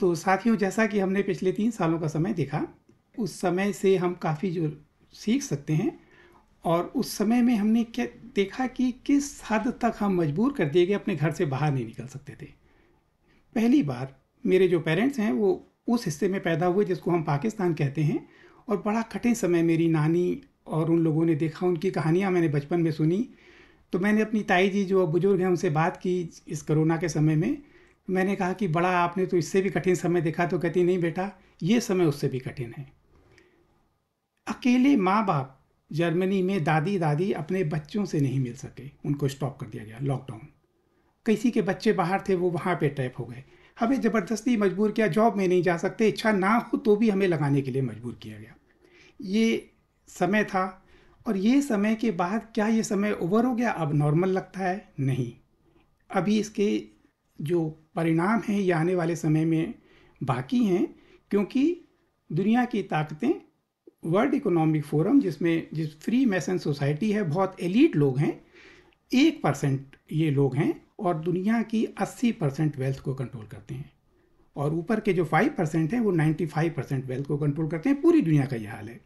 तो साथियों जैसा कि हमने पिछले तीन सालों का समय देखा उस समय से हम काफ़ी जो सीख सकते हैं और उस समय में हमने क्या देखा कि किस हद तक हम मजबूर कर दिए गए अपने घर से बाहर नहीं निकल सकते थे पहली बार मेरे जो पेरेंट्स हैं वो उस हिस्से में पैदा हुए जिसको हम पाकिस्तान कहते हैं और बड़ा कठिन समय मेरी नानी और उन लोगों ने देखा उनकी कहानियाँ मैंने बचपन में सुनी तो मैंने अपनी ताई जी जो बुज़ुर्ग हैं उनसे बात की इस कोरोना के समय में मैंने कहा कि बड़ा आपने तो इससे भी कठिन समय देखा तो कहती नहीं बेटा ये समय उससे भी कठिन है अकेले माँ बाप जर्मनी में दादी दादी अपने बच्चों से नहीं मिल सके उनको स्टॉप कर दिया गया लॉकडाउन किसी के बच्चे बाहर थे वो वहाँ पे टैप हो गए हमें ज़बरदस्ती मजबूर किया जॉब में नहीं जा सकते इच्छा ना हो तो भी हमें लगाने के लिए मजबूर किया गया ये समय था और ये समय के बाद क्या ये समय ओवर हो गया अब नॉर्मल लगता है नहीं अभी इसके जो परिणाम हैं ये आने वाले समय में बाकी हैं क्योंकि दुनिया की ताकतें वर्ल्ड इकोनॉमिक फोरम जिसमें जिस फ्री मैसन सोसाइटी है बहुत एलिट लोग हैं एक परसेंट ये लोग हैं और दुनिया की अस्सी परसेंट वेल्थ को कंट्रोल करते हैं और ऊपर के जो फाइव परसेंट हैं वो नाइन्टी फाइव परसेंट वेल्थ को कंट्रोल करते हैं पूरी दुनिया का ये हाल है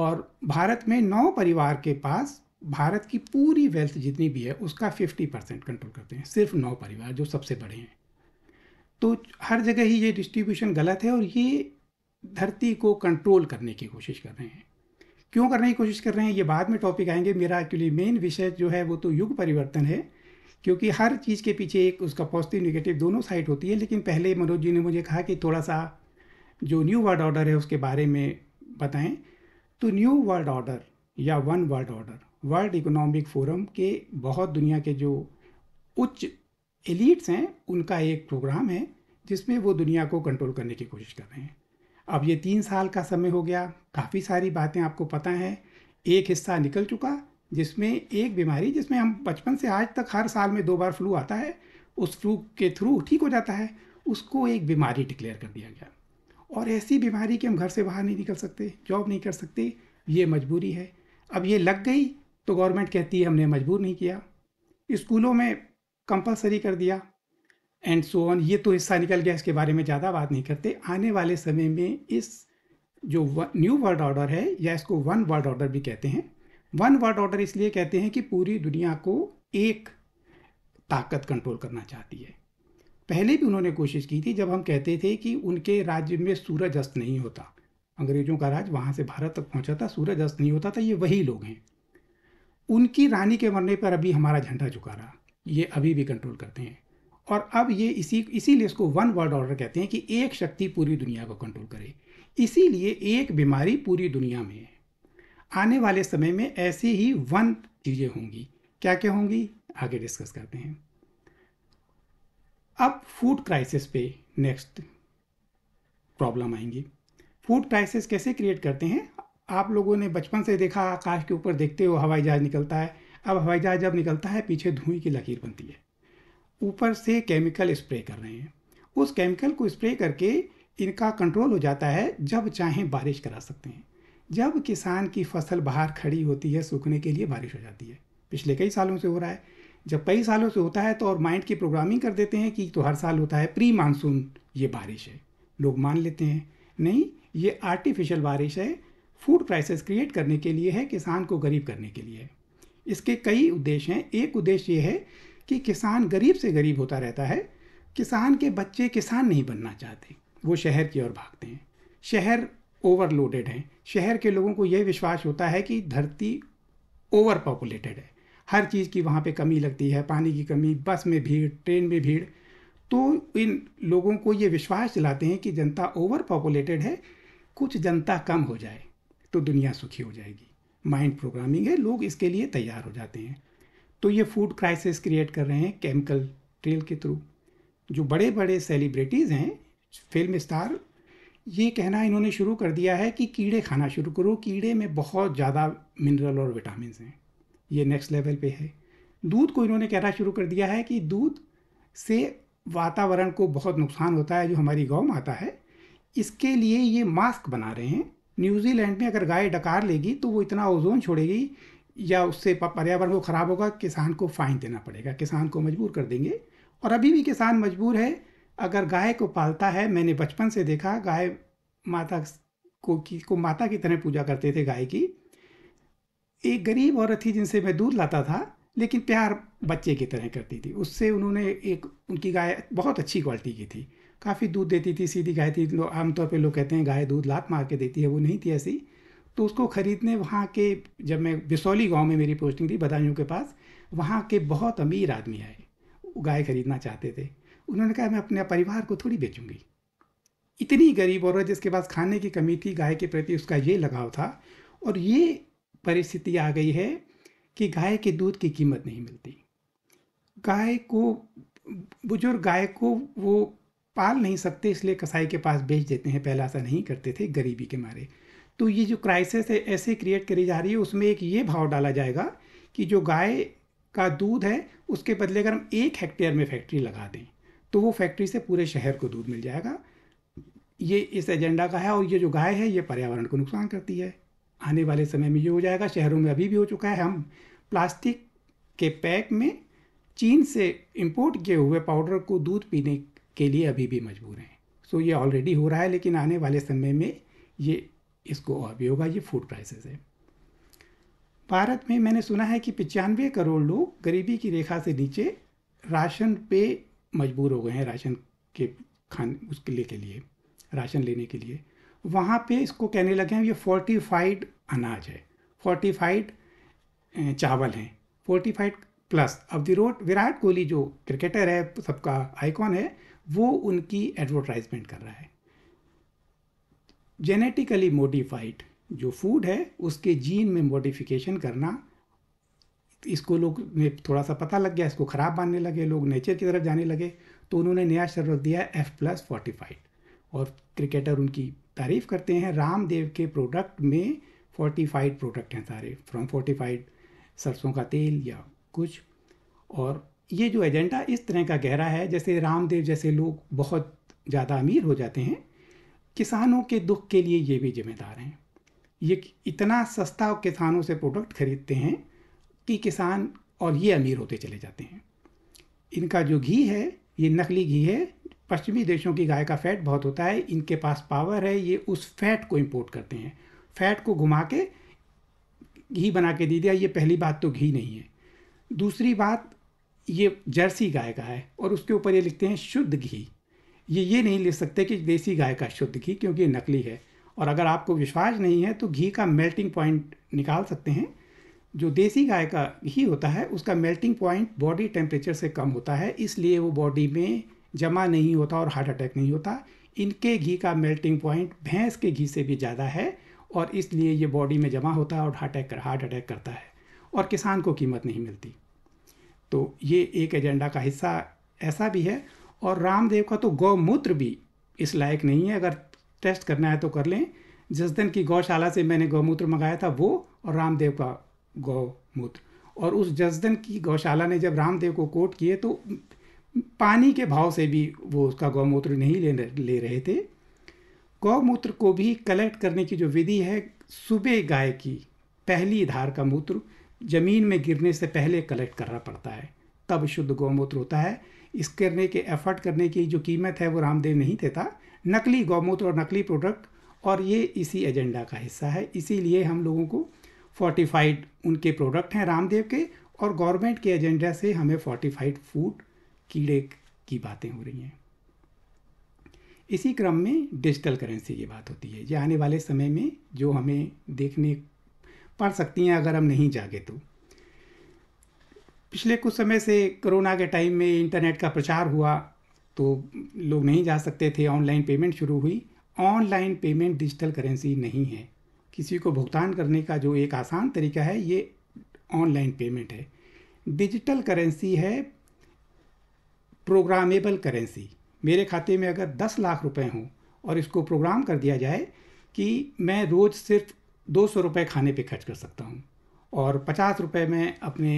और भारत में नौ परिवार के पास भारत की पूरी वेल्थ जितनी भी है उसका 50 परसेंट कंट्रोल करते हैं सिर्फ नौ परिवार जो सबसे बड़े हैं तो हर जगह ही ये डिस्ट्रीब्यूशन गलत है और ये धरती को कंट्रोल करने की कोशिश कर रहे हैं क्यों करने की कोशिश कर रहे हैं ये बाद में टॉपिक आएंगे मेरा एक्चुअली मेन विषय जो है वो तो युग परिवर्तन है क्योंकि हर चीज़ के पीछे एक उसका पॉजिटिव निगेटिव दोनों साइड होती है लेकिन पहले मनोज जी ने मुझे कहा कि थोड़ा सा जो न्यू वर्ल्ड ऑर्डर है उसके बारे में बताएं तो न्यू वर्ल्ड ऑर्डर या one world order world economic forum के बहुत दुनिया के जो उच्च एलिट्स हैं उनका एक प्रोग्राम है जिसमें वो दुनिया को कंट्रोल करने की कोशिश कर रहे हैं अब ये तीन साल का समय हो गया काफ़ी सारी बातें आपको पता हैं एक हिस्सा निकल चुका जिसमें एक बीमारी जिसमें हम बचपन से आज तक हर साल में दो बार फ्लू आता है उस फ्लू के थ्रू ठीक हो जाता है उसको एक बीमारी डिक्लेयर कर दिया गया और ऐसी बीमारी कि हम घर से बाहर नहीं निकल सकते जॉब नहीं कर सकते ये मजबूरी है अब ये लग गई तो गवर्नमेंट कहती है हमने मजबूर नहीं किया स्कूलों में कंपलसरी कर दिया एंड सो ऑन ये तो हिस्सा निकल गया इसके बारे में ज़्यादा बात नहीं करते आने वाले समय में इस जो न्यू वर्ल्ड ऑर्डर है या इसको वन वर्ल्ड ऑर्डर भी कहते हैं वन वर्ल्ड ऑर्डर इसलिए कहते हैं कि पूरी दुनिया को एक ताकत कंट्रोल करना चाहती है पहले भी उन्होंने कोशिश की थी जब हम कहते थे कि उनके राज्य में सूरज अस्त नहीं होता अंग्रेज़ों का राज वहाँ से भारत तक पहुँचा था सूरज अस्त नहीं होता था ये वही लोग हैं उनकी रानी के मरने पर अभी हमारा झंडा झुका रहा ये अभी भी कंट्रोल करते हैं और अब ये इसी इसीलिए इसको वन वर्ल्ड ऑर्डर कहते हैं कि एक शक्ति पूरी दुनिया को कंट्रोल करे इसीलिए एक बीमारी पूरी दुनिया में है आने वाले समय में ऐसी ही वन चीज़ें होंगी क्या क्या होंगी आगे डिस्कस करते हैं अब फूड क्राइसिस पे नेक्स्ट प्रॉब्लम आएंगी फूड क्राइसिस कैसे क्रिएट करते हैं आप लोगों ने बचपन से देखा आकाश के ऊपर देखते हो हवाई जहाज़ निकलता है अब हवाई जहाज़ जब निकलता है पीछे धुएं की लकीर बनती है ऊपर से केमिकल स्प्रे कर रहे हैं उस केमिकल को स्प्रे करके इनका कंट्रोल हो जाता है जब चाहें बारिश करा सकते हैं जब किसान की फसल बाहर खड़ी होती है सूखने के लिए बारिश हो जाती है पिछले कई सालों से हो रहा है जब कई सालों से होता है तो और माइंड की प्रोग्रामिंग कर देते हैं कि तो हर साल होता है प्री मानसून ये बारिश है लोग मान लेते हैं नहीं ये आर्टिफिशियल बारिश है फूड क्राइसिस क्रिएट करने के लिए है किसान को गरीब करने के लिए इसके कई उद्देश्य हैं एक उद्देश्य ये है कि किसान गरीब से गरीब होता रहता है किसान के बच्चे किसान नहीं बनना चाहते वो शहर की ओर भागते हैं शहर ओवरलोडेड हैं शहर के लोगों को यह विश्वास होता है कि धरती ओवर पॉपुलेटेड है हर चीज़ की वहाँ पे कमी लगती है पानी की कमी बस में भीड़ ट्रेन में भीड़ तो इन लोगों को ये विश्वास दिलाते हैं कि जनता ओवर पॉपुलेटेड है कुछ जनता कम हो जाए तो दुनिया सुखी हो जाएगी माइंड प्रोग्रामिंग है लोग इसके लिए तैयार हो जाते हैं तो ये फूड क्राइसिस क्रिएट कर रहे हैं केमिकल ट्रेल के थ्रू जो बड़े बड़े सेलिब्रिटीज़ हैं फिल्म स्टार ये कहना इन्होंने शुरू कर दिया है कि कीड़े खाना शुरू करो कीड़े में बहुत ज़्यादा मिनरल और विटामिन हैं ये नेक्स्ट लेवल पे है दूध को इन्होंने कहना शुरू कर दिया है कि दूध से वातावरण को बहुत नुकसान होता है जो हमारी गौ माता है इसके लिए ये मास्क बना रहे हैं न्यूजीलैंड में अगर गाय डकार लेगी तो वो इतना ओजोन छोड़ेगी या उससे पर्यावरण को ख़राब होगा किसान को फाइन देना पड़ेगा किसान को मजबूर कर देंगे और अभी भी किसान मजबूर है अगर गाय को पालता है मैंने बचपन से देखा गाय माता को की को माता की तरह पूजा करते थे गाय की एक गरीब औरत थी जिनसे मैं दूध लाता था लेकिन प्यार बच्चे की तरह करती थी उससे उन्होंने एक उनकी गाय बहुत अच्छी क्वालिटी की थी काफ़ी दूध देती थी सीधी गाय थी आमतौर पर लोग कहते हैं गाय दूध लात मार के देती है वो नहीं थी ऐसी तो उसको ख़रीदने वहाँ के जब मैं बिसौली गांव में मेरी पोस्टिंग थी बदायूं के पास वहाँ के बहुत अमीर आदमी आए गाय खरीदना चाहते थे उन्होंने कहा मैं अपने परिवार को थोड़ी बेचूंगी इतनी गरीब औरत जिसके पास खाने की कमी थी गाय के प्रति उसका ये लगाव था और ये परिस्थिति आ गई है कि गाय के दूध की कीमत नहीं मिलती गाय को बुजुर्ग गाय को वो पाल नहीं सकते इसलिए कसाई के पास बेच देते हैं पहला ऐसा नहीं करते थे गरीबी के मारे तो ये जो क्राइसिस है ऐसे क्रिएट करी जा रही है उसमें एक ये भाव डाला जाएगा कि जो गाय का दूध है उसके बदले अगर हम एक हेक्टेयर में फैक्ट्री लगा दें तो वो फैक्ट्री से पूरे शहर को दूध मिल जाएगा ये इस एजेंडा का है और ये जो गाय है ये पर्यावरण को नुकसान करती है आने वाले समय में ये हो जाएगा शहरों में अभी भी हो चुका है हम प्लास्टिक के पैक में चीन से इम्पोर्ट किए हुए पाउडर को दूध पीने के लिए अभी भी मजबूर हैं सो ये ऑलरेडी हो रहा है लेकिन आने वाले समय में ये इसको और भी होगा ये फूड प्राइसेस है भारत में मैंने सुना है कि पचानवे करोड़ लोग गरीबी की रेखा से नीचे राशन पे मजबूर हो गए हैं राशन के खान उसके लिए के लिए राशन लेने के लिए वहाँ पे इसको कहने लगे हैं ये फोर्टिफाइड अनाज है फोर्टिफाइड चावल हैं फोर्टिफाइड प्लस अब द रोड विराट कोहली जो क्रिकेटर है सबका आइकॉन है वो उनकी एडवर्टाइजमेंट कर रहा है जेनेटिकली मोडिफाइड जो फूड है उसके जीन में मॉडिफिकेशन करना इसको लोग ने थोड़ा सा पता लग गया इसको ख़राब मानने लगे लोग नेचर की तरफ जाने लगे तो उन्होंने नया शर्व दिया एफ प्लस फोर्टिफाइड और क्रिकेटर उनकी तारीफ़ करते हैं रामदेव के प्रोडक्ट में फोर्टिफाइड प्रोडक्ट हैं सारे फ्रॉम फोर्टिफाइड सरसों का तेल या कुछ और ये जो एजेंडा इस तरह का गहरा है जैसे रामदेव जैसे लोग बहुत ज़्यादा अमीर हो जाते हैं किसानों के दुख के लिए ये भी जिम्मेदार हैं ये इतना सस्ता किसानों से प्रोडक्ट खरीदते हैं कि किसान और ये अमीर होते चले जाते हैं इनका जो घी है ये नकली घी है पश्चिमी देशों की गाय का फैट बहुत होता है इनके पास पावर है ये उस फैट को इम्पोर्ट करते हैं फैट को घुमा के घी बना के दे दिया ये पहली बात तो घी नहीं है दूसरी बात ये जर्सी गाय का है और उसके ऊपर ये लिखते हैं शुद्ध घी ये ये नहीं लिख सकते कि देसी गाय का शुद्ध घी क्योंकि ये नकली है और अगर आपको विश्वास नहीं है तो घी का मेल्टिंग पॉइंट निकाल सकते हैं जो देसी गाय का घी होता है उसका मेल्टिंग पॉइंट बॉडी टेम्परेचर से कम होता है इसलिए वो बॉडी में जमा नहीं होता और हार्ट अटैक नहीं होता इनके घी का मेल्टिंग पॉइंट भैंस के घी से भी ज़्यादा है और इसलिए ये बॉडी में जमा होता है और हार्ट अटैक हार्ट अटैक करता है और किसान को कीमत नहीं मिलती तो ये एक एजेंडा का हिस्सा ऐसा भी है और रामदेव का तो गौमूत्र भी इस लायक नहीं है अगर टेस्ट करना है तो कर लें जिस दिन की गौशाला से मैंने गौमूत्र मंगाया था वो और रामदेव का गौमूत्र और उस जिस दिन की गौशाला ने जब रामदेव को कोट किए तो पानी के भाव से भी वो उसका गौमूत्र नहीं ले ले रहे थे गौमूत्र को भी कलेक्ट करने की जो विधि है सुबह गाय की पहली धार का मूत्र ज़मीन में गिरने से पहले कलेक्ट करना पड़ता है तब शुद्ध गौमूत्र होता है इस करने के एफर्ट करने की जो कीमत है वो रामदेव नहीं देता नकली गौमूत्र और नकली प्रोडक्ट और ये इसी एजेंडा का हिस्सा है इसीलिए हम लोगों को फोर्टिफाइड उनके प्रोडक्ट हैं रामदेव के और गवर्नमेंट के एजेंडा से हमें फोर्टिफाइड फूड कीड़े की बातें हो रही हैं इसी क्रम में डिजिटल करेंसी की बात होती है ये आने वाले समय में जो हमें देखने पढ़ सकती हैं अगर हम नहीं जागे तो पिछले कुछ समय से कोरोना के टाइम में इंटरनेट का प्रचार हुआ तो लोग नहीं जा सकते थे ऑनलाइन पेमेंट शुरू हुई ऑनलाइन पेमेंट डिजिटल करेंसी नहीं है किसी को भुगतान करने का जो एक आसान तरीका है ये ऑनलाइन पेमेंट है डिजिटल करेंसी है प्रोग्रामेबल करेंसी मेरे खाते में अगर दस लाख रुपए हों और इसको प्रोग्राम कर दिया जाए कि मैं रोज़ सिर्फ दो सौ रुपये खाने पर खर्च कर सकता हूँ और पचास रुपये मैं अपने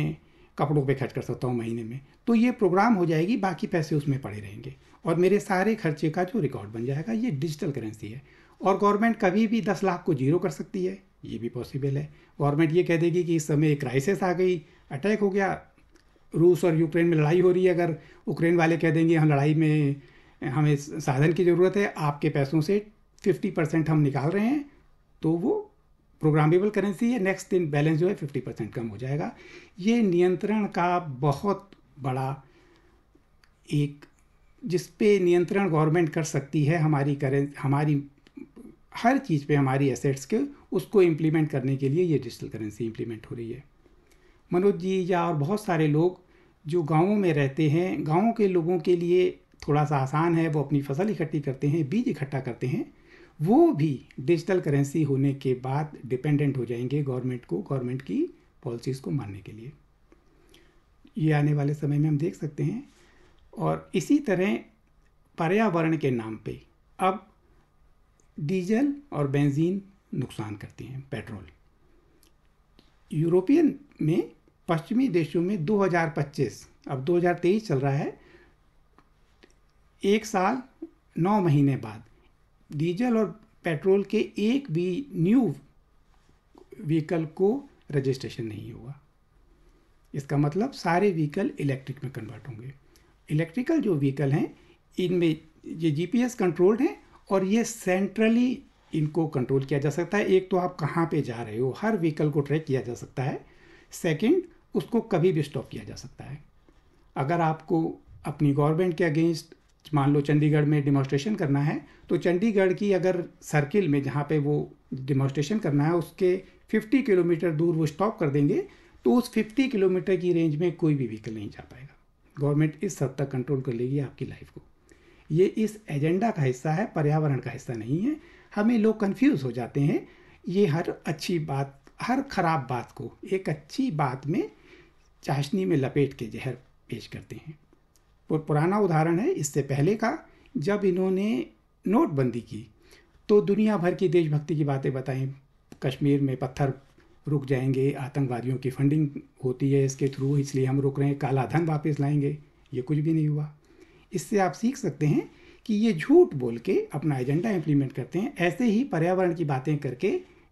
कपड़ों पे खर्च कर सकता हूँ महीने में तो ये प्रोग्राम हो जाएगी बाकी पैसे उसमें पड़े रहेंगे और मेरे सारे खर्चे का जो रिकॉर्ड बन जाएगा ये डिजिटल करेंसी है और गवर्नमेंट कभी भी दस लाख को जीरो कर सकती है ये भी पॉसिबल है गवर्नमेंट ये कह देगी कि इस समय क्राइसिस आ गई अटैक हो गया रूस और यूक्रेन में लड़ाई हो रही है अगर यूक्रेन वाले कह देंगे हम हाँ, लड़ाई में हमें साधन की ज़रूरत है आपके पैसों से फिफ्टी परसेंट हम निकाल रहे हैं तो वो प्रोग्रामेबल करेंसी है नेक्स्ट दिन बैलेंस जो है फिफ्टी परसेंट कम हो जाएगा ये नियंत्रण का बहुत बड़ा एक जिस पे नियंत्रण गवर्नमेंट कर सकती है हमारी करें हमारी हर चीज़ पे हमारी एसेट्स के उसको इम्प्लीमेंट करने के लिए ये डिजिटल करेंसी इम्प्लीमेंट हो रही है मनोज जी या और बहुत सारे लोग जो गाँवों में रहते हैं गाँव के लोगों के लिए थोड़ा सा आसान है वो अपनी फसल इकट्ठी करते हैं बीज इकट्ठा करते हैं वो भी डिजिटल करेंसी होने के बाद डिपेंडेंट हो जाएंगे गवर्नमेंट को गवर्नमेंट की पॉलिसीज़ को मानने के लिए ये आने वाले समय में हम देख सकते हैं और इसी तरह पर्यावरण के नाम पे अब डीजल और बेंजीन नुकसान करते हैं पेट्रोल यूरोपियन में पश्चिमी देशों में 2025 अब 2023 चल रहा है एक साल नौ महीने बाद डीजल और पेट्रोल के एक भी न्यू व्हीकल को रजिस्ट्रेशन नहीं होगा इसका मतलब सारे व्हीकल इलेक्ट्रिक में कन्वर्ट होंगे इलेक्ट्रिकल जो व्हीकल हैं इनमें ये जीपीएस कंट्रोल्ड हैं और ये सेंट्रली इनको कंट्रोल किया जा सकता है एक तो आप कहाँ पे जा रहे हो हर व्हीकल को ट्रैक किया जा सकता है सेकंड उसको कभी भी स्टॉप किया जा सकता है अगर आपको अपनी गवर्नमेंट के अगेंस्ट मान लो चंडीगढ़ में डिमोस्ट्रेशन करना है तो चंडीगढ़ की अगर सर्किल में जहाँ पे वो डिमॉन्स्ट्रेशन करना है उसके 50 किलोमीटर दूर वो स्टॉप कर देंगे तो उस 50 किलोमीटर की रेंज में कोई भी व्हीकल नहीं जा पाएगा गवर्नमेंट इस हद तक कंट्रोल कर लेगी आपकी लाइफ को ये इस एजेंडा का हिस्सा है पर्यावरण का हिस्सा नहीं है हमें लोग कन्फ्यूज़ हो जाते हैं ये हर अच्छी बात हर खराब बात को एक अच्छी बात में चाशनी में लपेट के जहर पेश करते हैं वो पुराना उदाहरण है इससे पहले का जब इन्होंने नोटबंदी की तो दुनिया भर की देशभक्ति की बातें बताएं कश्मीर में पत्थर रुक जाएंगे आतंकवादियों की फंडिंग होती है इसके थ्रू इसलिए हम रुक रहे हैं काला धन वापस लाएंगे ये कुछ भी नहीं हुआ इससे आप सीख सकते हैं कि ये झूठ बोल के अपना एजेंडा इम्प्लीमेंट करते हैं ऐसे ही पर्यावरण की बातें करके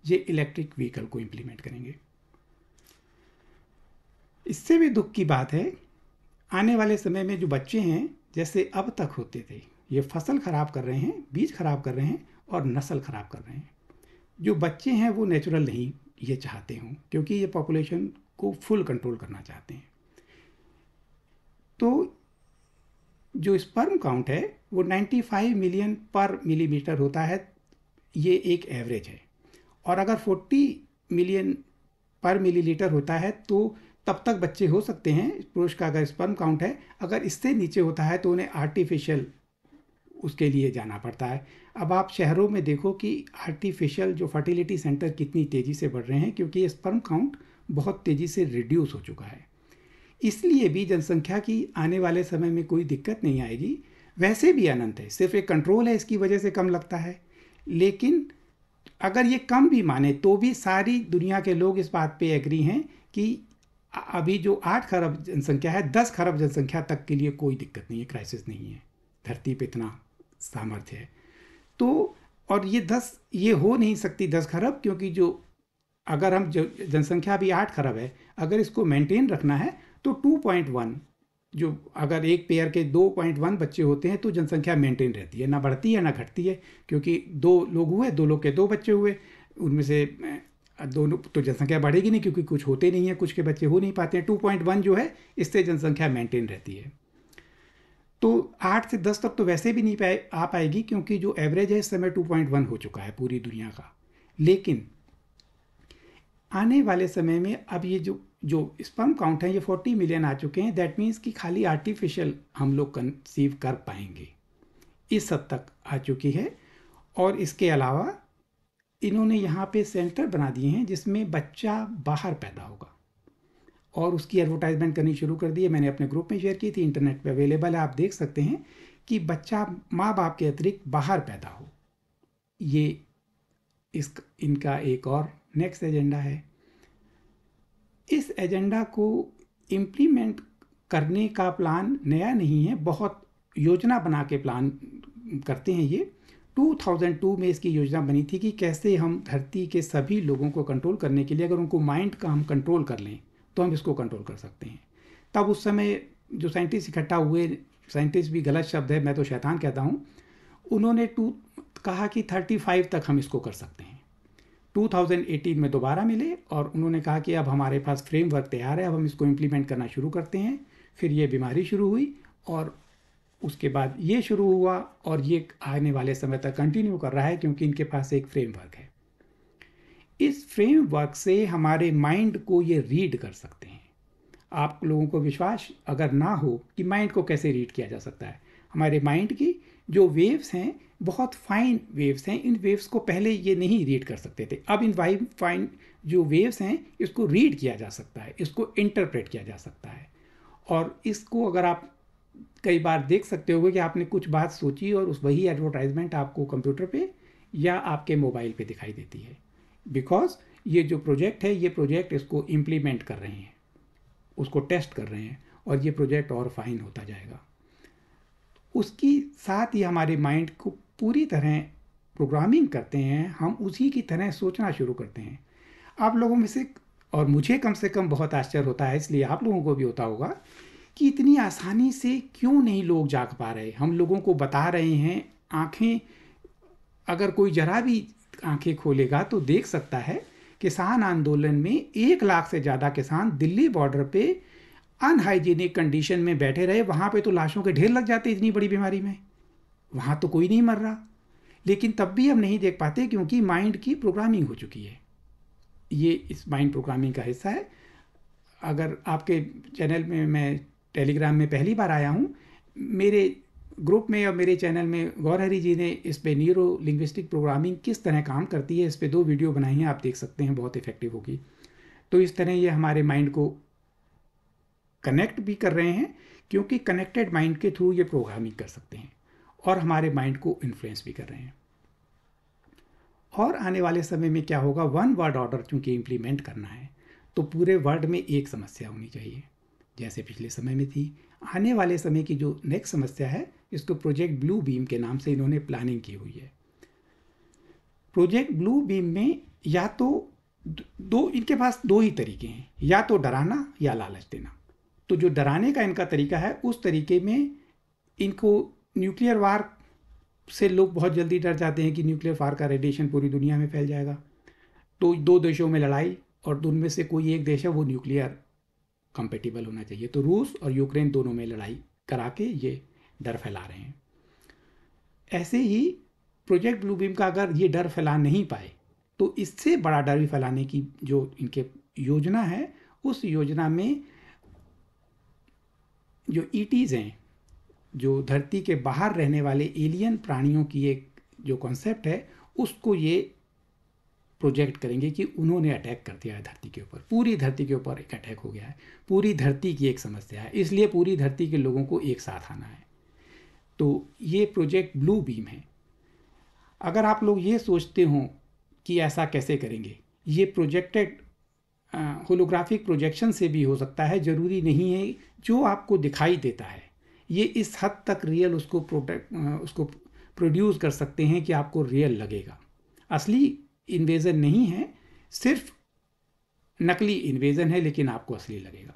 ये इलेक्ट्रिक व्हीकल को इम्प्लीमेंट करेंगे इससे भी दुख की बात है आने वाले समय में जो बच्चे हैं जैसे अब तक होते थे ये फसल ख़राब कर रहे हैं बीज ख़राब कर रहे हैं और नस्ल ख़राब कर रहे हैं जो बच्चे हैं वो नेचुरल नहीं ये चाहते हों क्योंकि ये पॉपुलेशन को फुल कंट्रोल करना चाहते हैं तो जो स्पर्म काउंट है वो 95 मिलियन पर मिलीमीटर होता है ये एक एवरेज है और अगर 40 मिलियन पर मिलीलीटर होता है तो तब तक बच्चे हो सकते हैं पुरुष का अगर स्पर्म काउंट है अगर इससे नीचे होता है तो उन्हें आर्टिफिशियल उसके लिए जाना पड़ता है अब आप शहरों में देखो कि आर्टिफिशियल जो फर्टिलिटी सेंटर कितनी तेज़ी से बढ़ रहे हैं क्योंकि ये स्पर्म काउंट बहुत तेज़ी से रिड्यूस हो चुका है इसलिए भी जनसंख्या की आने वाले समय में कोई दिक्कत नहीं आएगी वैसे भी अनंत है सिर्फ एक कंट्रोल है इसकी वजह से कम लगता है लेकिन अगर ये कम भी माने तो भी सारी दुनिया के लोग इस बात पे एग्री हैं कि अभी जो आठ खरब जनसंख्या है दस खरब जनसंख्या तक के लिए कोई दिक्कत नहीं है क्राइसिस नहीं है धरती पे इतना सामर्थ्य है तो और ये दस ये हो नहीं सकती दस खरब क्योंकि जो अगर हम जनसंख्या अभी आठ खरब है अगर इसको मेंटेन रखना है तो टू पॉइंट वन जो अगर एक पेयर के दो पॉइंट वन बच्चे होते हैं तो जनसंख्या मेंटेन रहती है ना बढ़ती है ना घटती है क्योंकि दो लोग हुए दो लोग के दो बच्चे हुए उनमें से दोनों तो जनसंख्या बढ़ेगी नहीं क्योंकि कुछ होते नहीं है कुछ के बच्चे हो नहीं पाते हैं टू पॉइंट वन जो है इससे जनसंख्या मेंटेन रहती है तो आठ से दस तक तो वैसे भी नहीं पाए आ पाएगी क्योंकि जो एवरेज है इस समय टू पॉइंट वन हो चुका है पूरी दुनिया का लेकिन आने वाले समय में अब ये जो जो स्पर्म काउंट है ये फोर्टी मिलियन आ चुके हैं दैट मीन्स कि खाली आर्टिफिशियल हम लोग कंसीव कर पाएंगे इस हद तक आ चुकी है और इसके अलावा इन्होंने यहाँ पे सेंटर बना दिए हैं जिसमें बच्चा बाहर पैदा होगा और उसकी एडवर्टाइजमेंट करनी शुरू कर दी है मैंने अपने ग्रुप में शेयर की थी इंटरनेट पे अवेलेबल है आप देख सकते हैं कि बच्चा माँ बाप के अतिरिक्त बाहर पैदा हो ये इस इनका एक और नेक्स्ट एजेंडा है इस एजेंडा को इम्प्लीमेंट करने का प्लान नया नहीं है बहुत योजना बना के प्लान करते हैं ये 2002 में इसकी योजना बनी थी कि कैसे हम धरती के सभी लोगों को कंट्रोल करने के लिए अगर उनको माइंड का हम कंट्रोल कर लें तो हम इसको कंट्रोल कर सकते हैं तब उस समय जो साइंटिस्ट इकट्ठा हुए साइंटिस्ट भी गलत शब्द है मैं तो शैतान कहता हूँ उन्होंने टू कहा कि 35 तक हम इसको कर सकते हैं 2018 में दोबारा मिले और उन्होंने कहा कि अब हमारे पास फ्रेमवर्क तैयार है अब हम इसको इम्प्लीमेंट करना शुरू करते हैं फिर ये बीमारी शुरू हुई और उसके बाद ये शुरू हुआ और ये आने वाले समय तक कंटिन्यू कर रहा है क्योंकि इनके पास एक फ्रेमवर्क है इस फ्रेमवर्क से हमारे माइंड को ये रीड कर सकते हैं आप लोगों को विश्वास अगर ना हो कि माइंड को कैसे रीड किया जा सकता है हमारे माइंड की जो वेव्स हैं बहुत फाइन वेव्स हैं इन वेव्स को पहले ये नहीं रीड कर सकते थे अब इन वाइव फाइन जो वेव्स हैं इसको रीड किया जा सकता है इसको इंटरप्रेट किया जा सकता है और इसको अगर आप कई बार देख सकते होगे कि आपने कुछ बात सोची और उस वही एडवर्टाइजमेंट आपको कंप्यूटर पे या आपके मोबाइल पे दिखाई देती है बिकॉज ये जो प्रोजेक्ट है ये प्रोजेक्ट इसको इम्प्लीमेंट कर रहे हैं उसको टेस्ट कर रहे हैं और ये प्रोजेक्ट और फाइन होता जाएगा उसकी साथ ही हमारे माइंड को पूरी तरह प्रोग्रामिंग करते हैं हम उसी की तरह सोचना शुरू करते हैं आप लोगों में से और मुझे कम से कम बहुत आश्चर्य होता है इसलिए आप लोगों को भी होता होगा कि इतनी आसानी से क्यों नहीं लोग जाग पा रहे हम लोगों को बता रहे हैं आँखें अगर कोई जरा भी आँखें खोलेगा तो देख सकता है किसान आंदोलन में एक लाख से ज़्यादा किसान दिल्ली बॉर्डर पे अनहाइजीनिक कंडीशन में बैठे रहे वहाँ पे तो लाशों के ढेर लग जाते इतनी बड़ी बीमारी में वहाँ तो कोई नहीं मर रहा लेकिन तब भी हम नहीं देख पाते क्योंकि माइंड की प्रोग्रामिंग हो चुकी है ये इस माइंड प्रोग्रामिंग का हिस्सा है अगर आपके चैनल में मैं टेलीग्राम में पहली बार आया हूँ मेरे ग्रुप में और मेरे चैनल में गौर हरी जी ने इस पर न्यूरो लिंग्विस्टिक प्रोग्रामिंग किस तरह काम करती है इस पर दो वीडियो बनाई हैं आप देख सकते हैं बहुत इफेक्टिव होगी तो इस तरह ये हमारे माइंड को कनेक्ट भी कर रहे हैं क्योंकि कनेक्टेड माइंड के थ्रू ये प्रोग्रामिंग कर सकते हैं और हमारे माइंड को इन्फ्लुएंस भी कर रहे हैं और आने वाले समय में क्या होगा वन वर्ड ऑर्डर चूंकि इम्प्लीमेंट करना है तो पूरे वर्ल्ड में एक समस्या होनी चाहिए जैसे पिछले समय में थी आने वाले समय की जो नेक्स्ट समस्या है इसको प्रोजेक्ट ब्लू बीम के नाम से इन्होंने प्लानिंग की हुई है प्रोजेक्ट ब्लू बीम में या तो दो इनके पास दो ही तरीके हैं या तो डराना या लालच देना तो जो डराने का इनका तरीका है उस तरीके में इनको न्यूक्लियर वार से लोग बहुत जल्दी डर जाते हैं कि न्यूक्लियर वार का रेडिएशन पूरी दुनिया में फैल जाएगा तो दो देशों में लड़ाई और उनमें से कोई एक देश है वो न्यूक्लियर कंपेटिबल होना चाहिए तो रूस और यूक्रेन दोनों में लड़ाई करा के ये डर फैला रहे हैं ऐसे ही प्रोजेक्ट ब्लूबीम का अगर ये डर फैला नहीं पाए तो इससे बड़ा डर भी फैलाने की जो इनके योजना है उस योजना में जो ईटीज़ हैं जो धरती के बाहर रहने वाले एलियन प्राणियों की एक जो कॉन्सेप्ट है उसको ये प्रोजेक्ट करेंगे कि उन्होंने अटैक कर दिया है धरती के ऊपर पूरी धरती के ऊपर एक अटैक हो गया है पूरी धरती की एक समस्या है इसलिए पूरी धरती के लोगों को एक साथ आना है तो ये प्रोजेक्ट ब्लू बीम है अगर आप लोग ये सोचते हों कि ऐसा कैसे करेंगे ये प्रोजेक्टेड होलोग्राफिक प्रोजेक्शन से भी हो सकता है ज़रूरी नहीं है जो आपको दिखाई देता है ये इस हद तक रियल उसको प्रोडक्ट उसको प्रोड्यूस कर सकते हैं कि आपको रियल लगेगा असली इन्वेज़न नहीं है सिर्फ नकली इन्वेज़न है लेकिन आपको असली लगेगा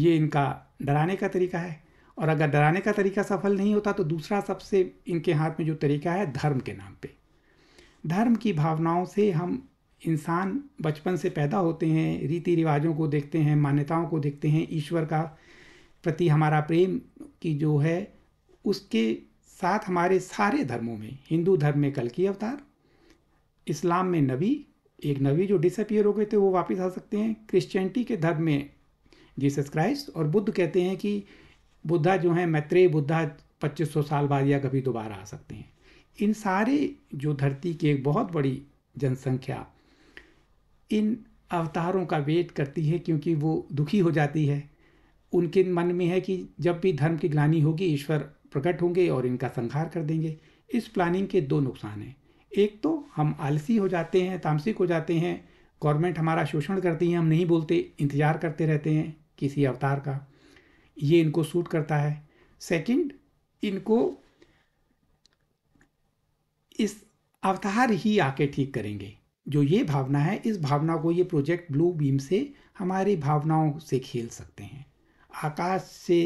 ये इनका डराने का तरीका है और अगर डराने का तरीका सफल नहीं होता तो दूसरा सबसे इनके हाथ में जो तरीका है धर्म के नाम पे धर्म की भावनाओं से हम इंसान बचपन से पैदा होते हैं रीति रिवाजों को देखते हैं मान्यताओं को देखते हैं ईश्वर का प्रति हमारा प्रेम की जो है उसके साथ हमारे सारे धर्मों में हिंदू धर्म में कल की अवतार इस्लाम में नबी एक नबी जो डिसअपियर हो गए थे वो वापस आ सकते हैं क्रिश्चियनिटी के धर्म में जीसस क्राइस्ट और बुद्ध कहते हैं कि बुद्धा जो हैं मैत्रेय बुद्धा 2500 साल बाद या कभी दोबारा आ सकते हैं इन सारे जो धरती की एक बहुत बड़ी जनसंख्या इन अवतारों का वेट करती है क्योंकि वो दुखी हो जाती है उनके मन में है कि जब भी धर्म की ग्लानी होगी ईश्वर प्रकट होंगे और इनका संहार कर देंगे इस प्लानिंग के दो नुकसान हैं एक तो हम आलसी हो जाते हैं तामसिक हो जाते हैं गवर्नमेंट हमारा शोषण करती है हम नहीं बोलते इंतज़ार करते रहते हैं किसी अवतार का ये इनको सूट करता है सेकंड इनको इस अवतार ही आके ठीक करेंगे जो ये भावना है इस भावना को ये प्रोजेक्ट ब्लू बीम से हमारी भावनाओं से खेल सकते हैं आकाश से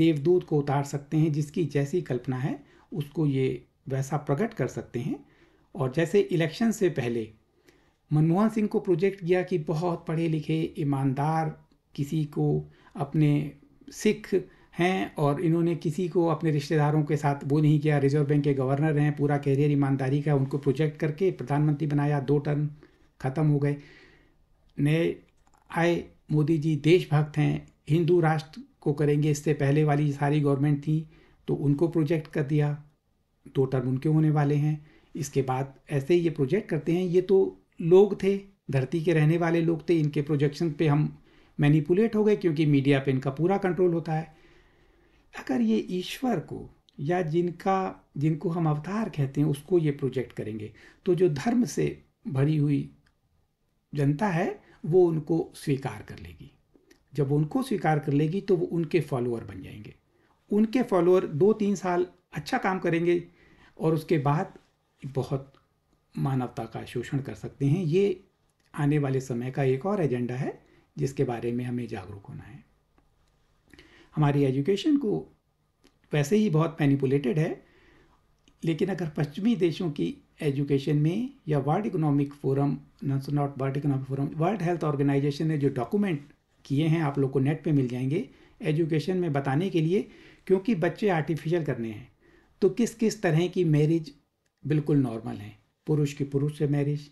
देवदूत को उतार सकते हैं जिसकी जैसी कल्पना है उसको ये वैसा प्रकट कर सकते हैं और जैसे इलेक्शन से पहले मनमोहन सिंह को प्रोजेक्ट किया कि बहुत पढ़े लिखे ईमानदार किसी को अपने सिख हैं और इन्होंने किसी को अपने रिश्तेदारों के साथ वो नहीं किया रिजर्व बैंक के गवर्नर हैं पूरा कैरियर ईमानदारी का उनको प्रोजेक्ट करके प्रधानमंत्री बनाया दो टर्म ख़त्म हो गए नए आए मोदी जी देशभक्त हैं हिंदू राष्ट्र को करेंगे इससे पहले वाली सारी गवर्नमेंट थी तो उनको प्रोजेक्ट कर दिया दो टर्म उनके होने वाले हैं इसके बाद ऐसे ये प्रोजेक्ट करते हैं ये तो लोग थे धरती के रहने वाले लोग थे इनके प्रोजेक्शन पे हम मैनिपुलेट हो गए क्योंकि मीडिया पे इनका पूरा कंट्रोल होता है अगर ये ईश्वर को या जिनका जिनको हम अवतार कहते हैं उसको ये प्रोजेक्ट करेंगे तो जो धर्म से भरी हुई जनता है वो उनको स्वीकार कर लेगी जब उनको स्वीकार कर लेगी तो वो उनके फॉलोअर बन जाएंगे उनके फॉलोअर दो तीन साल अच्छा काम करेंगे और उसके बाद बहुत मानवता का शोषण कर सकते हैं ये आने वाले समय का एक और एजेंडा है जिसके बारे में हमें जागरूक होना है हमारी एजुकेशन को वैसे ही बहुत मैनिपुलेटेड है लेकिन अगर पश्चिमी देशों की एजुकेशन में या world economic forum not world economic forum world health organisation ने जो डॉक्यूमेंट किए हैं आप लोग को नेट पे मिल जाएंगे एजुकेशन में बताने के लिए क्योंकि बच्चे आर्टिफिशियल करने हैं तो किस किस तरह की मैरिज बिल्कुल नॉर्मल हैं पुरुष की पुरुष से मैरिज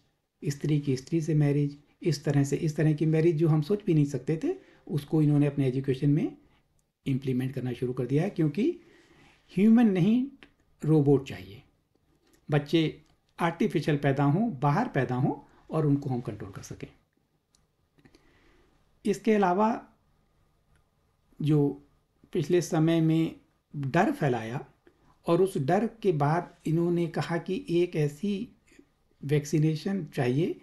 स्त्री की स्त्री से मैरिज इस तरह से इस तरह की मैरिज जो हम सोच भी नहीं सकते थे उसको इन्होंने अपने एजुकेशन में इम्प्लीमेंट करना शुरू कर दिया है क्योंकि ह्यूमन नहीं रोबोट चाहिए बच्चे आर्टिफिशियल पैदा हों बाहर पैदा हों और उनको हम कंट्रोल कर सकें इसके अलावा जो पिछले समय में डर फैलाया और उस डर के बाद इन्होंने कहा कि एक ऐसी वैक्सीनेशन चाहिए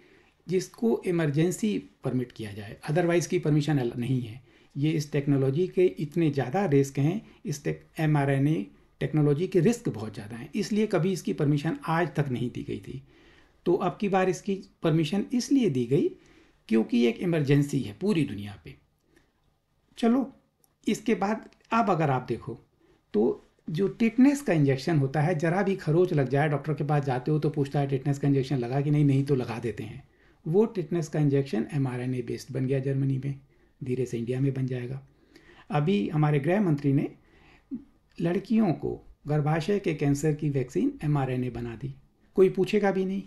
जिसको इमरजेंसी परमिट किया जाए अदरवाइज़ की परमिशन नहीं है ये इस टेक्नोलॉजी के इतने ज़्यादा रिस्क हैं इस टेक एम टेक्नोलॉजी के रिस्क बहुत ज़्यादा हैं इसलिए कभी इसकी परमिशन आज तक नहीं दी गई थी तो अब की बार इसकी परमिशन इसलिए दी गई क्योंकि एक इमरजेंसी है पूरी दुनिया पे चलो इसके बाद अब अगर आप देखो तो जो टिटनेस का इंजेक्शन होता है ज़रा भी खरोच लग जाए डॉक्टर के पास जाते हो तो पूछता है टिटनेस का इंजेक्शन लगा कि नहीं नहीं तो लगा देते हैं वो टिटनेस का इंजेक्शन एम आर बेस्ड बन गया जर्मनी में धीरे से इंडिया में बन जाएगा अभी हमारे गृह मंत्री ने लड़कियों को गर्भाशय के कैंसर की वैक्सीन एम बना दी कोई पूछेगा भी नहीं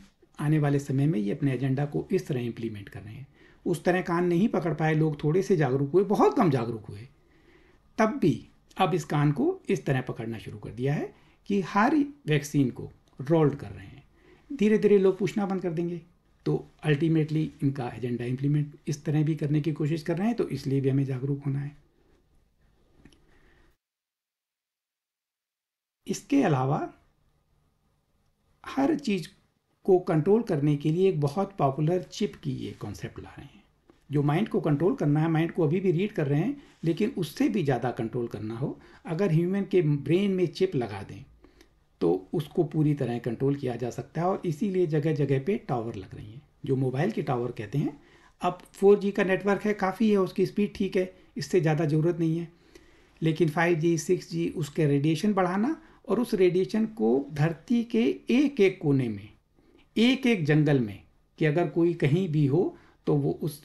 आने वाले समय में ये अपने एजेंडा को इस तरह इम्प्लीमेंट कर रहे हैं उस तरह कान नहीं पकड़ पाए लोग थोड़े से जागरूक हुए बहुत कम जागरूक हुए तब भी अब इस कान को इस तरह पकड़ना शुरू कर दिया है कि हर वैक्सीन को रोल्ड कर रहे हैं धीरे धीरे लोग पूछना बंद कर देंगे तो अल्टीमेटली इनका एजेंडा इंप्लीमेंट इस तरह भी करने की कोशिश कर रहे हैं तो इसलिए भी हमें जागरूक होना है इसके अलावा हर चीज़ को कंट्रोल करने के लिए एक बहुत पॉपुलर चिप की ये कॉन्सेप्ट ला रहे हैं जो माइंड को कंट्रोल करना है माइंड को अभी भी रीड कर रहे हैं लेकिन उससे भी ज़्यादा कंट्रोल करना हो अगर ह्यूमन के ब्रेन में चिप लगा दें तो उसको पूरी तरह कंट्रोल किया जा सकता है और इसीलिए जगह जगह पे टावर लग रही हैं जो मोबाइल के टावर कहते हैं अब फोर का नेटवर्क है काफ़ी है उसकी स्पीड ठीक है इससे ज़्यादा ज़रूरत नहीं है लेकिन फाइव जी उसके रेडिएशन बढ़ाना और उस रेडिएशन को धरती के एक एक कोने में एक एक जंगल में कि अगर कोई कहीं भी हो तो वो उस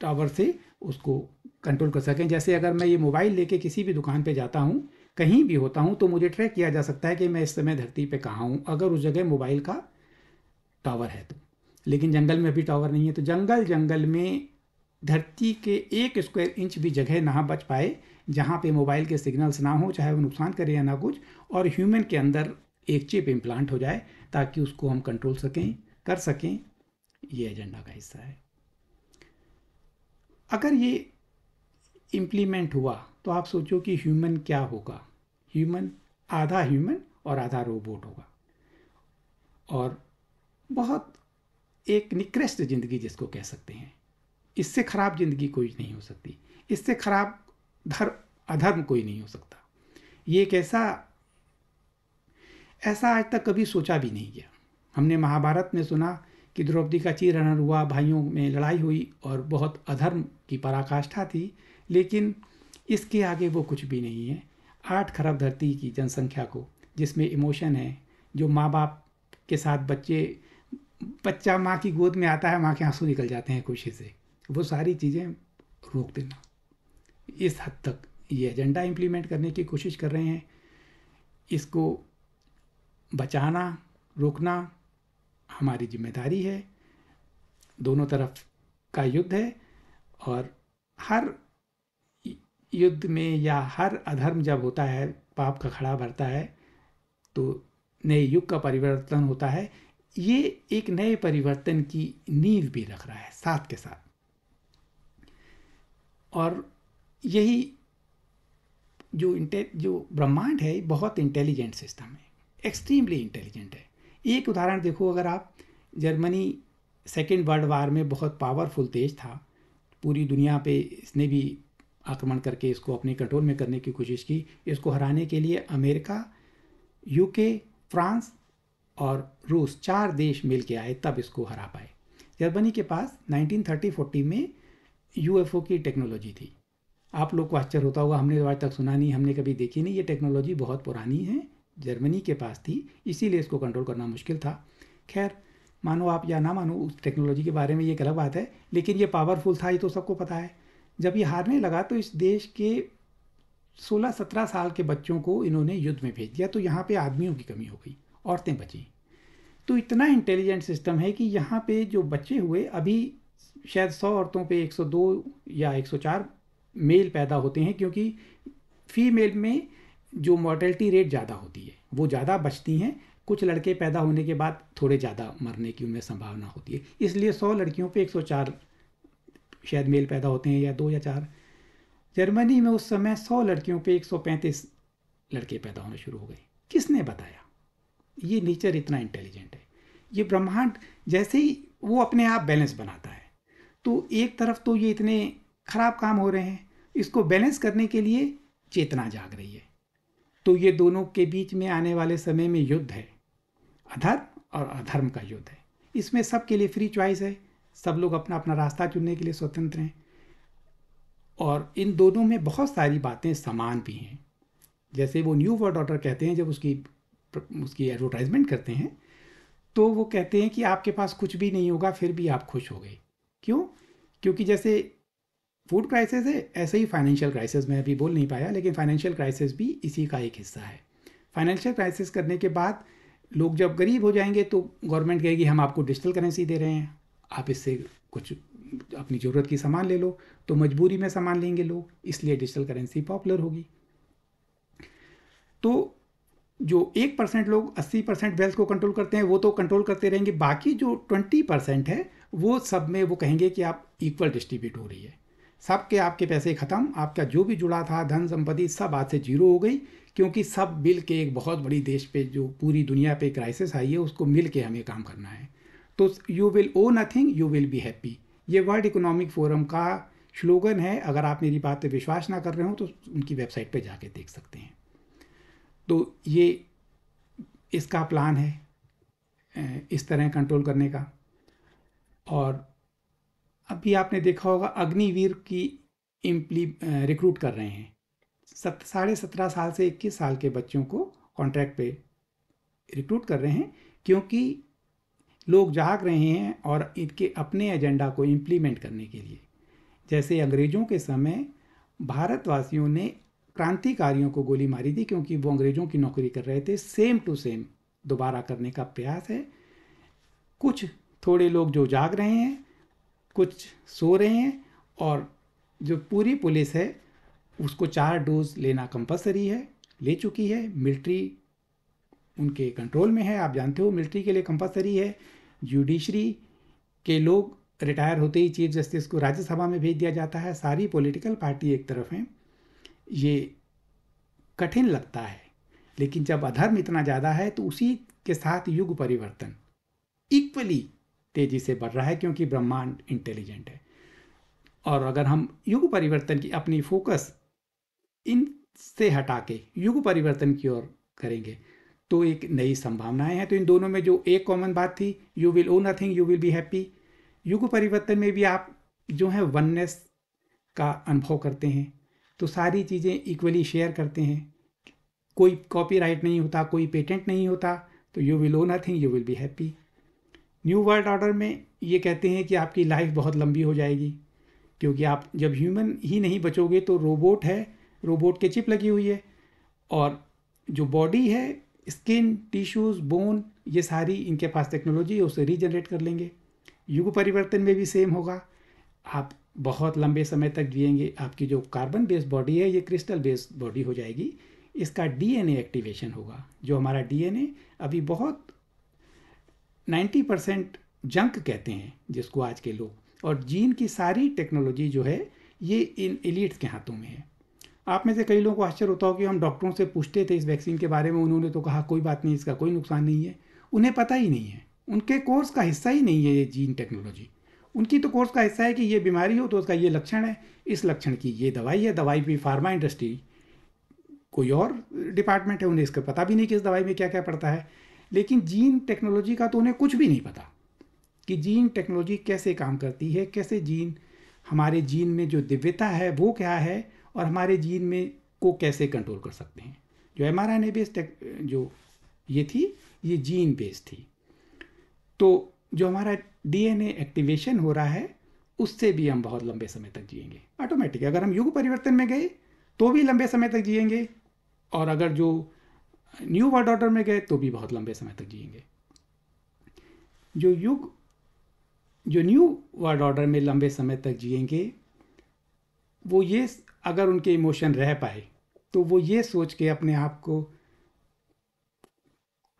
टावर से उसको कंट्रोल कर सकें जैसे अगर मैं ये मोबाइल लेके किसी भी दुकान पे जाता हूँ कहीं भी होता हूँ तो मुझे ट्रैक किया जा सकता है कि मैं इस समय धरती पे कहाँ हूँ अगर उस जगह मोबाइल का टावर है तो लेकिन जंगल में अभी टावर नहीं है तो जंगल जंगल में धरती के एक स्क्वायर इंच भी जगह ना बच पाए जहाँ पे मोबाइल के सिग्नल्स ना हो चाहे वो नुकसान करे या ना कुछ और ह्यूमन के अंदर एक चिप इम्प्लांट हो जाए ताकि उसको हम कंट्रोल सकें कर सकें ये एजेंडा का हिस्सा है अगर ये इम्प्लीमेंट हुआ तो आप सोचो कि ह्यूमन क्या होगा ह्यूमन आधा ह्यूमन और आधा रोबोट होगा और बहुत एक निकृष्ट ज़िंदगी जिसको कह सकते हैं इससे ख़राब ज़िंदगी कोई नहीं हो सकती इससे ख़राब धर्म अधर्म कोई नहीं हो सकता ये एक ऐसा ऐसा आज तक कभी सोचा भी नहीं गया हमने महाभारत में सुना कि द्रौपदी का चीरहरण हुआ भाइयों में लड़ाई हुई और बहुत अधर्म की पराकाष्ठा थी लेकिन इसके आगे वो कुछ भी नहीं है आठ खरब धरती की जनसंख्या को जिसमें इमोशन है जो माँ बाप के साथ बच्चे बच्चा माँ की गोद में आता है माँ के आंसू निकल जाते हैं खुशी से वो सारी चीज़ें रोक देना इस हद तक ये एजेंडा इम्प्लीमेंट करने की कोशिश कर रहे हैं इसको बचाना रोकना हमारी जिम्मेदारी है दोनों तरफ का युद्ध है और हर युद्ध में या हर अधर्म जब होता है पाप का खड़ा भरता है तो नए युग का परिवर्तन होता है ये एक नए परिवर्तन की नींव भी रख रहा है साथ के साथ और यही जो इंटे जो ब्रह्मांड है बहुत इंटेलिजेंट सिस्टम है एक्सट्रीमली इंटेलिजेंट है एक उदाहरण देखो अगर आप जर्मनी सेकेंड वर्ल्ड वार में बहुत पावरफुल देश था पूरी दुनिया पे इसने भी आक्रमण करके इसको अपने कंट्रोल में करने की कोशिश की इसको हराने के लिए अमेरिका यूके फ्रांस और रूस चार देश मिल के आए तब इसको हरा पाए जर्मनी के पास 1930-40 में यूएफओ की टेक्नोलॉजी थी आप लोग को आश्चर्य होता होगा हमने तो आज तक सुना नहीं हमने कभी देखी नहीं ये टेक्नोलॉजी बहुत पुरानी है जर्मनी के पास थी इसीलिए इसको कंट्रोल करना मुश्किल था खैर मानो आप या ना मानो उस टेक्नोलॉजी के बारे में ये एक अलग बात है लेकिन ये पावरफुल था ये तो सबको पता है जब ये हारने लगा तो इस देश के 16-17 साल के बच्चों को इन्होंने युद्ध में भेज दिया तो यहाँ पे आदमियों की कमी हो गई औरतें बची तो इतना इंटेलिजेंट सिस्टम है कि यहाँ पे जो बच्चे हुए अभी शायद 100 औरतों पे 102 या 104 मेल पैदा होते हैं क्योंकि फीमेल में जो मॉर्टेलिटी रेट ज़्यादा होती है वो ज़्यादा बचती हैं कुछ लड़के पैदा होने के बाद थोड़े ज़्यादा मरने की उनमें संभावना होती है इसलिए सौ लड़कियों पर एक शायद मेल पैदा होते हैं या दो या चार जर्मनी में उस समय सौ लड़कियों पर एक लड़के पैदा होने शुरू हो गए किसने बताया ये नेचर इतना इंटेलिजेंट है ये ब्रह्मांड जैसे ही वो अपने आप बैलेंस बनाता है तो एक तरफ तो ये इतने खराब काम हो रहे हैं इसको बैलेंस करने के लिए चेतना जाग रही है तो ये दोनों के बीच में आने वाले समय में युद्ध है अधर्म और अधर्म का युद्ध है इसमें सबके लिए फ्री चॉइस है सब लोग अपना अपना रास्ता चुनने के लिए स्वतंत्र हैं और इन दोनों में बहुत सारी बातें समान भी हैं जैसे वो न्यू वर्ल्ड ऑर्डर कहते हैं जब उसकी उसकी एडवर्टाइजमेंट करते हैं तो वो कहते हैं कि आपके पास कुछ भी नहीं होगा फिर भी आप खुश हो गए क्यों क्योंकि जैसे फूड क्राइसिस है ऐसे ही फाइनेंशियल क्राइसिस में अभी बोल नहीं पाया लेकिन फाइनेंशियल क्राइसिस भी इसी का एक हिस्सा है फाइनेंशियल क्राइसिस करने के बाद लोग जब गरीब हो जाएंगे तो गवर्नमेंट कहेगी हम आपको डिजिटल करेंसी दे रहे हैं आप इससे कुछ अपनी ज़रूरत की सामान ले लो तो मजबूरी में सामान लेंगे लोग इसलिए डिजिटल करेंसी पॉपुलर होगी तो जो एक परसेंट लोग अस्सी परसेंट वेल्थ को कंट्रोल करते हैं वो तो कंट्रोल करते रहेंगे बाकी जो ट्वेंटी परसेंट है वो सब में वो कहेंगे कि आप इक्वल डिस्ट्रीब्यूट हो रही है सबके आपके पैसे ख़त्म आपका जो भी जुड़ा था धन संपत्ति सब आज से जीरो हो गई क्योंकि सब मिल के एक बहुत बड़ी देश पे जो पूरी दुनिया पे क्राइसिस आई है उसको मिल के हमें काम करना है तो you will own nothing you will be happy ये वर्ल्ड इकोनॉमिक फोरम का स्लोगन है अगर आप मेरी बात पर विश्वास ना कर रहे हो तो उनकी वेबसाइट पर जाके देख सकते हैं तो ये इसका प्लान है इस तरह कंट्रोल करने का और अभी आपने देखा होगा अग्निवीर की इम्प्ली रिक्रूट कर रहे हैं सत साढ़े सत्रह साल से इक्कीस साल के बच्चों को कॉन्ट्रैक्ट पे रिक्रूट कर रहे हैं क्योंकि लोग जाग रहे हैं और इनके अपने एजेंडा को इम्प्लीमेंट करने के लिए जैसे अंग्रेज़ों के समय भारतवासियों ने क्रांतिकारियों को गोली मारी थी क्योंकि वो अंग्रेज़ों की नौकरी कर रहे थे सेम टू सेम दोबारा करने का प्रयास है कुछ थोड़े लोग जो जाग रहे हैं कुछ सो रहे हैं और जो पूरी पुलिस है उसको चार डोज लेना कंपलसरी है ले चुकी है मिलिट्री उनके कंट्रोल में है आप जानते हो मिलिट्री के लिए कंपलसरी है जुडिशरी के लोग रिटायर होते ही चीफ जस्टिस को राज्यसभा में भेज दिया जाता है सारी पॉलिटिकल पार्टी एक तरफ हैं ये कठिन लगता है लेकिन जब अधर्म इतना ज़्यादा है तो उसी के साथ युग परिवर्तन इक्वली तेज़ी से बढ़ रहा है क्योंकि ब्रह्मांड इंटेलिजेंट है और अगर हम युग परिवर्तन की अपनी फोकस इन से हटा के युग परिवर्तन की ओर करेंगे तो एक नई संभावनाएं हैं तो इन दोनों में जो एक कॉमन बात थी you will own nothing you will be happy युग परिवर्तन में भी आप जो है वननेस का अनुभव करते हैं तो सारी चीज़ें इक्वली शेयर करते हैं कोई कॉपीराइट नहीं होता कोई पेटेंट नहीं होता तो you will own nothing you will be happy new world order में ये कहते हैं कि आपकी लाइफ बहुत लंबी हो जाएगी क्योंकि आप जब ह्यूमन ही नहीं बचोगे तो रोबोट है रोबोट के चिप लगी हुई है और जो बॉडी है स्किन टिश्यूज़ बोन ये सारी इनके पास टेक्नोलॉजी है उसे रीजनरेट कर लेंगे युग परिवर्तन में भी सेम होगा आप बहुत लंबे समय तक जिएंगे आपकी जो कार्बन बेस्ड बॉडी है ये क्रिस्टल बेस्ड बॉडी हो जाएगी इसका डीएनए एक्टिवेशन होगा जो हमारा डीएनए अभी बहुत नाइन्टी परसेंट जंक कहते हैं जिसको आज के लोग और जीन की सारी टेक्नोलॉजी जो है ये इन एलिट्स के हाथों में है आप में से कई लोगों को आश्चर्य होता हो कि हम डॉक्टरों से पूछते थे इस वैक्सीन के बारे में उन्होंने तो कहा कोई बात नहीं इसका कोई नुकसान नहीं है उन्हें पता ही नहीं है उनके कोर्स का हिस्सा ही नहीं है ये जीन टेक्नोलॉजी उनकी तो कोर्स का हिस्सा है कि ये बीमारी हो तो उसका ये लक्षण है इस लक्षण की ये दवाई है दवाई भी फार्मा इंडस्ट्री कोई और डिपार्टमेंट है उन्हें इसका पता भी नहीं कि इस दवाई में क्या क्या पड़ता है लेकिन जीन टेक्नोलॉजी का तो उन्हें कुछ भी नहीं पता कि जीन टेक्नोलॉजी कैसे काम करती है कैसे जीन हमारे जीन में जो दिव्यता है वो क्या है और हमारे जीन में को कैसे कंट्रोल कर सकते हैं जो एम आर एन बेस्ड जो ये थी ये जीन बेस्ड थी तो जो हमारा डीएनए एक्टिवेशन हो रहा है उससे भी हम बहुत लंबे समय तक जिएंगे ऑटोमेटिक अगर हम युग परिवर्तन में गए तो भी लंबे समय तक जिएंगे और अगर जो न्यू वर्ल्ड ऑर्डर में गए तो भी बहुत लंबे समय तक जिएंगे जो युग जो न्यू वर्ल्ड ऑर्डर में लंबे समय तक जिएंगे वो ये अगर उनके इमोशन रह पाए तो वो ये सोच के अपने आप को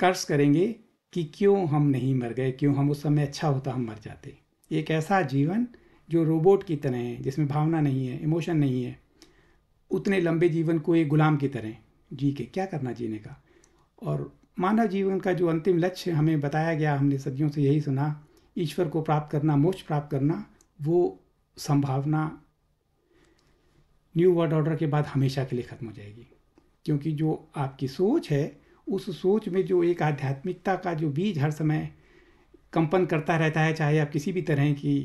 कर्ज करेंगे कि क्यों हम नहीं मर गए क्यों हम उस समय अच्छा होता हम मर जाते एक ऐसा जीवन जो रोबोट की तरह है जिसमें भावना नहीं है इमोशन नहीं है उतने लंबे जीवन को एक गुलाम की तरह जी के क्या करना जीने का और मानव जीवन का जो अंतिम लक्ष्य हमें बताया गया हमने सदियों से यही सुना ईश्वर को प्राप्त करना मोक्ष प्राप्त करना वो संभावना न्यू वर्ल्ड ऑर्डर के बाद हमेशा के लिए ख़त्म हो जाएगी क्योंकि जो आपकी सोच है उस सोच में जो एक आध्यात्मिकता का जो बीज हर समय कंपन करता रहता है चाहे आप किसी भी तरह की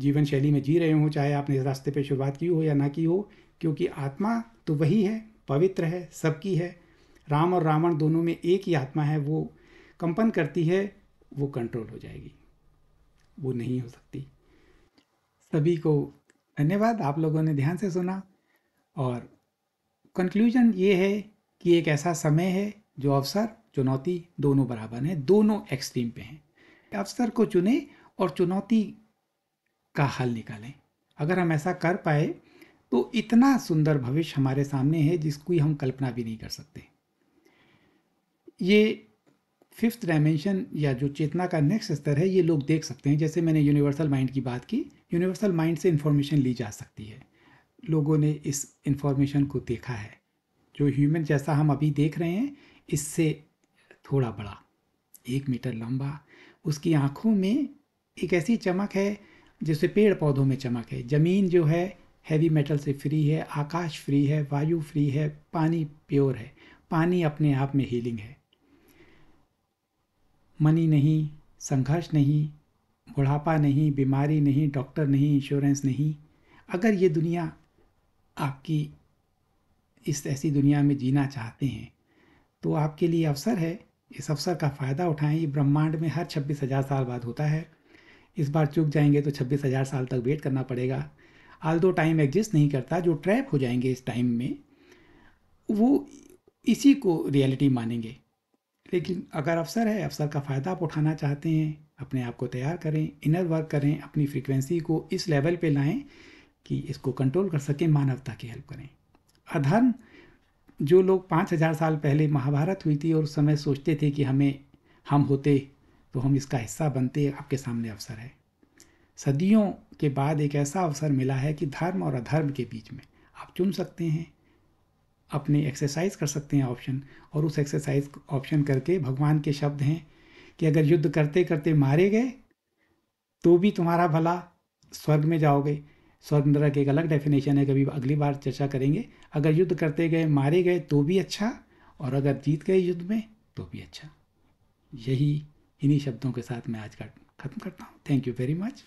जीवन शैली में जी रहे हों चाहे आपने इस रास्ते पर शुरुआत की हो या ना की हो क्योंकि आत्मा तो वही है पवित्र है सबकी है राम और रावण दोनों में एक ही आत्मा है वो कंपन करती है वो कंट्रोल हो जाएगी वो नहीं हो सकती सभी को धन्यवाद आप लोगों ने ध्यान से सुना और कंक्लूजन ये है कि एक ऐसा समय है जो अवसर चुनौती दोनों बराबर हैं दोनों एक्सट्रीम पे हैं अवसर को चुने और चुनौती का हल निकालें अगर हम ऐसा कर पाए तो इतना सुंदर भविष्य हमारे सामने है जिसकी हम कल्पना भी नहीं कर सकते ये फिफ्थ डायमेंशन या जो चेतना का नेक्स्ट स्तर है ये लोग देख सकते हैं जैसे मैंने यूनिवर्सल माइंड की बात की यूनिवर्सल माइंड से इन्फॉर्मेशन ली जा सकती है लोगों ने इस इन्फॉर्मेशन को देखा है जो ह्यूमन जैसा हम अभी देख रहे हैं इससे थोड़ा बड़ा एक मीटर लंबा उसकी आँखों में एक ऐसी चमक है जैसे पेड़ पौधों में चमक है ज़मीन जो है हैवी मेटल से फ्री है आकाश फ्री है वायु फ्री है पानी प्योर है पानी अपने आप में हीलिंग है मनी नहीं संघर्ष नहीं बुढ़ापा नहीं बीमारी नहीं डॉक्टर नहीं इंश्योरेंस नहीं अगर ये दुनिया आपकी इस ऐसी दुनिया में जीना चाहते हैं तो आपके लिए अवसर है इस अवसर का फ़ायदा उठाएं ये ब्रह्मांड में हर छब्बीस हज़ार साल बाद होता है इस बार चूक जाएंगे तो छब्बीस हज़ार साल तक वेट करना पड़ेगा आल दो टाइम एग्जिस्ट नहीं करता जो ट्रैप हो जाएंगे इस टाइम में वो इसी को रियलिटी मानेंगे लेकिन अगर अवसर है अवसर का फ़ायदा आप उठाना चाहते हैं अपने आप को तैयार करें इनर वर्क करें अपनी फ्रीक्वेंसी को इस लेवल पे लाएं कि इसको कंट्रोल कर सकें मानवता की हेल्प करें अधर्म जो लोग पाँच हज़ार साल पहले महाभारत हुई थी और उस समय सोचते थे कि हमें हम होते तो हम इसका हिस्सा बनते आपके सामने अवसर है सदियों के बाद एक ऐसा अवसर मिला है कि धर्म और अधर्म के बीच में आप चुन सकते हैं अपने एक्सरसाइज कर सकते हैं ऑप्शन और उस एक्सरसाइज ऑप्शन करके भगवान के शब्द हैं कि अगर युद्ध करते करते मारे गए तो भी तुम्हारा भला स्वर्ग में जाओगे स्वर्ग नरक एक अलग डेफिनेशन है कभी अगली बार चर्चा करेंगे अगर युद्ध करते गए मारे गए तो भी अच्छा और अगर जीत गए युद्ध में तो भी अच्छा यही इन्हीं शब्दों के साथ मैं आज का खत्म करता हूँ थैंक यू वेरी मच